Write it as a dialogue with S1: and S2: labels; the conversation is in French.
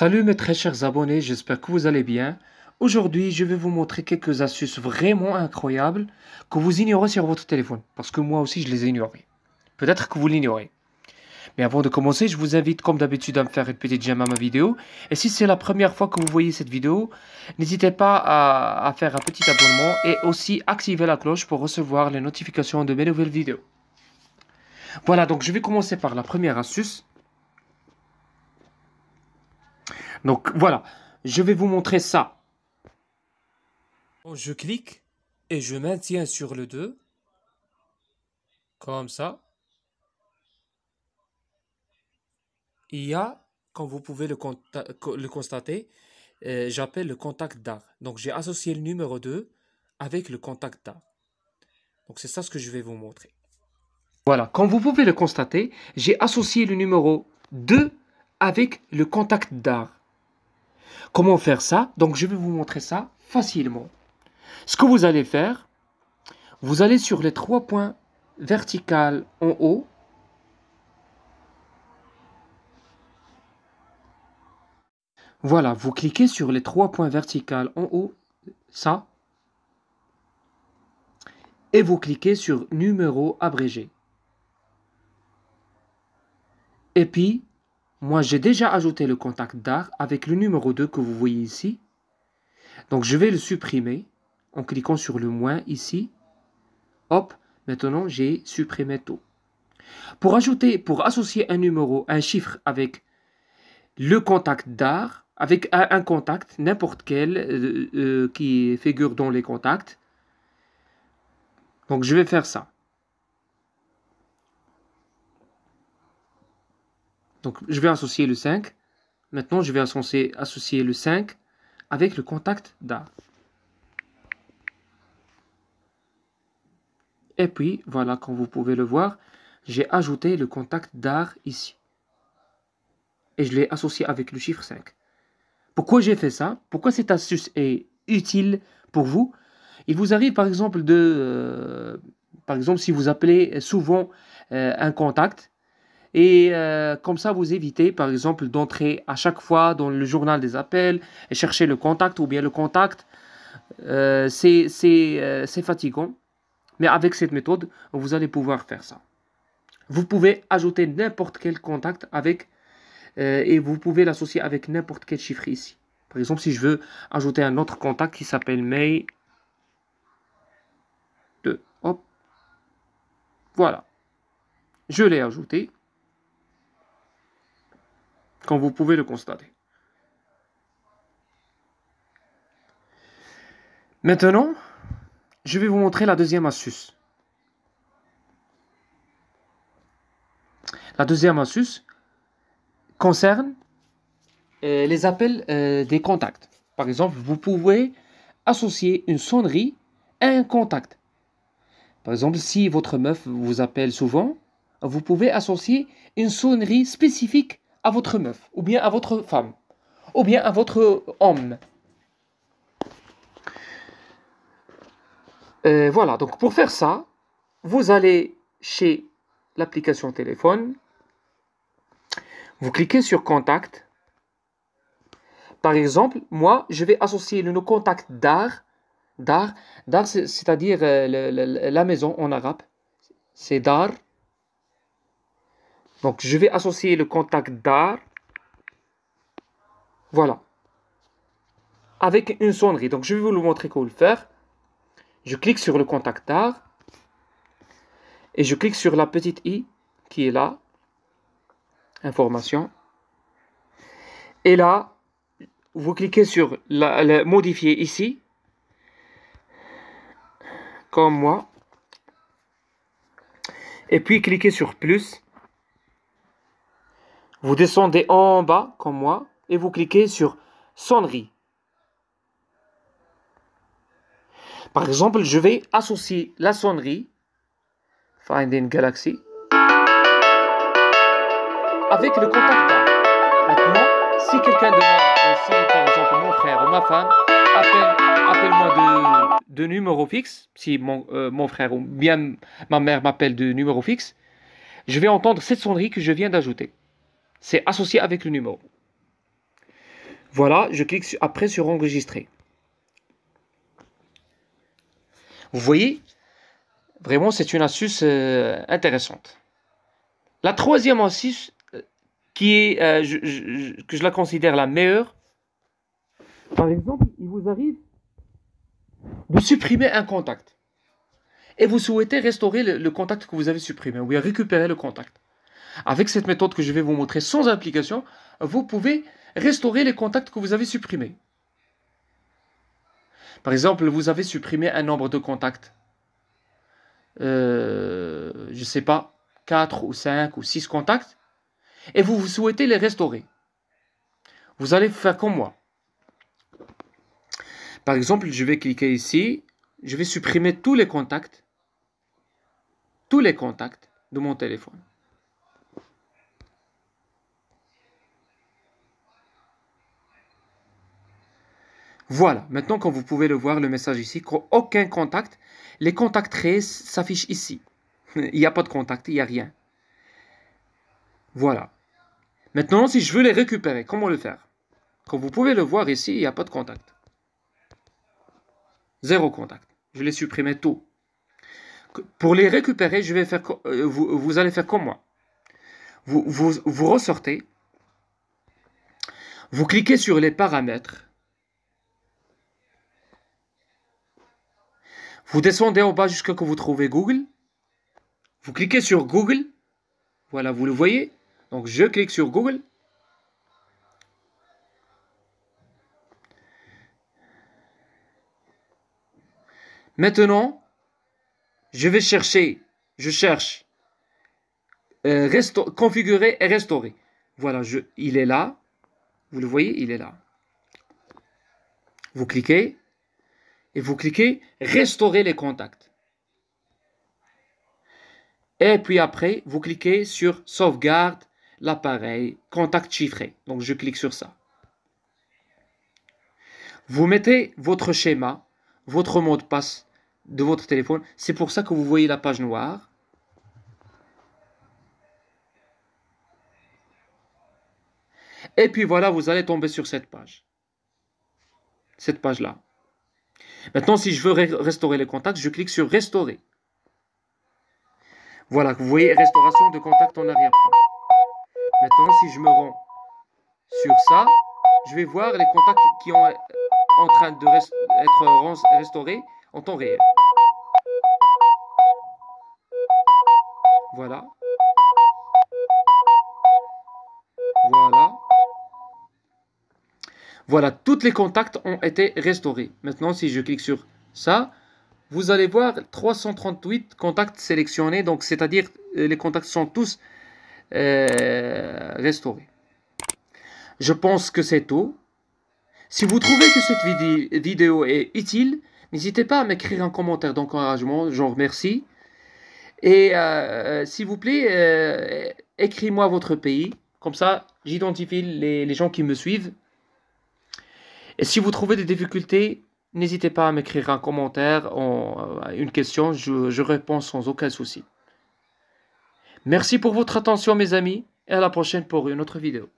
S1: Salut mes très chers abonnés, j'espère que vous allez bien. Aujourd'hui, je vais vous montrer quelques astuces vraiment incroyables que vous ignorez sur votre téléphone, parce que moi aussi je les ai ignorées. Peut-être que vous l'ignorez. Mais avant de commencer, je vous invite comme d'habitude à me faire une petite j'aime à ma vidéo. Et si c'est la première fois que vous voyez cette vidéo, n'hésitez pas à, à faire un petit abonnement et aussi activer la cloche pour recevoir les notifications de mes nouvelles vidéos. Voilà, donc je vais commencer par la première astuce Donc voilà, je vais vous montrer ça. Je clique et je maintiens sur le 2. Comme ça. Il y a, comme vous pouvez le, constater, euh, j'appelle le contact d'art. Donc j'ai associé le numéro 2 avec le contact d'art. Donc c'est ça ce que je vais vous montrer. Voilà, comme vous pouvez le constater, j'ai associé le numéro 2 avec le contact d'art. Comment faire ça Donc je vais vous montrer ça facilement. Ce que vous allez faire, vous allez sur les trois points verticales en haut. Voilà, vous cliquez sur les trois points verticales en haut, ça. Et vous cliquez sur numéro abrégé. Et puis, moi, j'ai déjà ajouté le contact d'art avec le numéro 2 que vous voyez ici. Donc, je vais le supprimer en cliquant sur le moins ici. Hop, maintenant j'ai supprimé tout. Pour ajouter, pour associer un numéro, un chiffre avec le contact d'art, avec un, contact, n'importe quel euh, euh, qui figure dans les contacts. Donc je vais faire ça. Donc je vais associer le 5. Maintenant, je vais associer, associer le 5 avec le contact d'art. Et puis, voilà, comme vous pouvez le voir, j'ai ajouté le contact d'art ici. Et je l'ai associé avec le chiffre 5. Pourquoi j'ai fait ça Pourquoi cette astuce est utile pour vous Il vous arrive par exemple de... Euh, par exemple, si vous appelez souvent euh, un contact et euh, comme ça, vous évitez, par exemple, d'entrer à chaque fois dans le journal des appels et chercher le contact ou bien le contact. Euh, c'est, euh, c'est fatigant. Mais avec cette méthode, vous allez pouvoir faire ça. Vous pouvez ajouter n'importe quel contact avec et vous pouvez l'associer avec n'importe quel chiffre ici. Par exemple, si je veux ajouter un autre contact qui s'appelle mail 2. Hop. Voilà. Je l'ai ajouté. Comme vous pouvez le constater. Maintenant, je vais vous montrer la deuxième astuce. La deuxième astuce concerne euh, les appels euh, des contacts. Par exemple, vous pouvez associer une sonnerie à un contact. Par exemple, si votre meuf vous appelle souvent, vous pouvez associer une sonnerie spécifique à votre meuf, ou bien à votre femme, ou bien à votre homme. Euh, voilà, donc pour faire ça, vous allez chez l'application téléphone, vous cliquez sur contact. Par exemple, moi, je vais associer le contact d'art. Dar, c'est-à-dire euh, la maison en arabe. C'est dar, donc, je vais associer le contact d'art. Voilà. Avec une sonnerie. Donc, je vais vous montrer comment le faire. Je clique sur le contact d'art. Et je clique sur la petite i qui est là. Information. Et là, vous cliquez sur modifier ici. Comme moi. Et puis, cliquez sur plus. Vous descendez en bas, comme moi, et vous cliquez sur sonnerie. Par exemple, je vais associer la sonnerie Finding Galaxy avec le contact Maintenant, si quelqu'un demande, euh, si par exemple mon frère ou ma femme appelle, moi de, numéro fixe, si euh, mon frère ou bien ma mère m'appelle de numéro fixe, je vais entendre cette sonnerie que je viens d'ajouter. C'est associé avec le numéro. Voilà, je clique après sur enregistrer. Vous voyez, vraiment, c'est une astuce euh, intéressante. La troisième astuce, euh, qui est, euh, que je la considère la meilleure, par exemple, il vous arrive de supprimer un contact et vous souhaitez restaurer le, le contact que vous avez supprimé ou récupérer le contact. Avec cette méthode que je vais vous montrer sans application, vous pouvez restaurer les contacts que vous avez supprimés. Par exemple, vous avez supprimé un nombre de contacts. Euh, je ne sais pas, 4 ou 5 ou 6 contacts. Et vous, vous souhaitez les restaurer. Vous allez faire comme moi. Par exemple, je vais cliquer ici. Je vais supprimer tous les contacts. Tous les contacts de mon téléphone. Voilà, maintenant quand vous pouvez le voir, le message ici, aucun contact. Les contacts créés s'affichent ici. il n'y a pas de contact, il n'y a rien. Voilà. Maintenant, si je veux les récupérer, comment le faire Quand vous pouvez le voir ici, il n'y a pas de contact. Zéro contact. Je les supprimer tout. Pour les récupérer, je vais faire, euh, vous, allez faire comme moi. vous, vous ressortez, vous cliquez sur les paramètres, Vous descendez en bas jusqu'à ce que vous trouvez Google. Vous cliquez sur Google. Voilà, vous le voyez. Donc je clique sur Google. Maintenant, je vais chercher, je cherche euh, configurer et restaurer. Voilà, je, il est là. Vous le voyez, il est là. Vous cliquez et vous cliquez restaurer les contacts. Et puis après, vous cliquez sur sauvegarde l'appareil contact chiffré. Donc je clique sur ça. Vous mettez votre schéma, votre mot de passe de votre téléphone. C'est pour ça que vous voyez la page noire. Et puis voilà, vous allez tomber sur cette page. Cette page-là. Maintenant, si je veux restaurer les contacts, je clique sur restaurer. Voilà, vous voyez restauration de contacts en arrière-plan. Maintenant, si je me rends sur ça, je vais voir les contacts qui sont euh, en train de être restaurés en temps réel. Voilà. Voilà, tous les contacts ont été restaurés. Maintenant, si je clique sur ça, vous allez voir 338 contacts sélectionnés. Donc, c'est-à-dire, euh, les contacts sont tous euh, restaurés. Je pense que c'est tout. Si vous trouvez que cette vidéo est utile, n'hésitez pas à m'écrire un commentaire d'encouragement, genre remercie. Et euh, s'il vous plaît, écris-moi votre pays. Comme ça, j'identifie les gens qui me suivent. Et si vous trouvez des difficultés, n'hésitez pas à m'écrire un commentaire, ou euh, une question, je réponds sans aucun souci. Merci pour votre attention mes amis, et à la prochaine pour une autre vidéo.